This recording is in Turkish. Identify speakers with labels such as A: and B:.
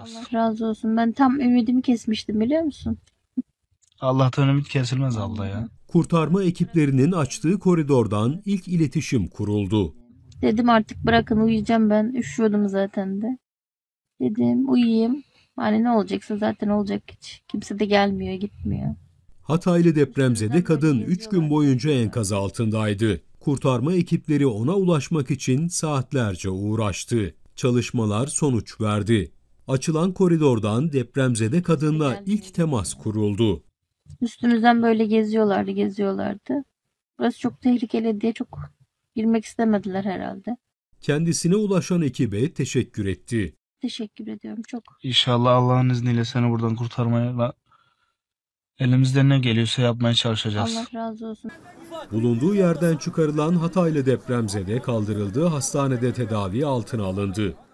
A: Allah razı olsun. Ben tam ümidimi kesmiştim biliyor musun?
B: Allah'tan ümit kesilmez Allah ya. Kurtarma ekiplerinin açtığı koridordan ilk iletişim kuruldu.
A: Dedim artık bırakın uyuyacağım ben. Üşüyordum zaten de. Dedim uyuyayım. Hani ne olacaksa zaten olacak hiç. Kimse de gelmiyor gitmiyor.
B: Hataylı depremzede kadın 3 gün boyunca enkaz altındaydı. Kurtarma ekipleri ona ulaşmak için saatlerce uğraştı. Çalışmalar sonuç verdi açılan koridordan depremzede kadınla ilk temas kuruldu.
A: Üstümüzden böyle geziyorlardı, geziyorlardı. Burası çok tehlikeli diye çok girmek istemediler herhalde.
B: Kendisine ulaşan ekibe teşekkür etti.
A: Teşekkür ediyorum çok.
B: İnşallah Allah'ın izniyle seni buradan kurtarmaya elimizden ne geliyorsa yapmaya çalışacağız. Allah razı olsun. Bulunduğu yerden çıkarılan Hataylı depremzede kaldırıldığı hastanede tedavi altına alındı.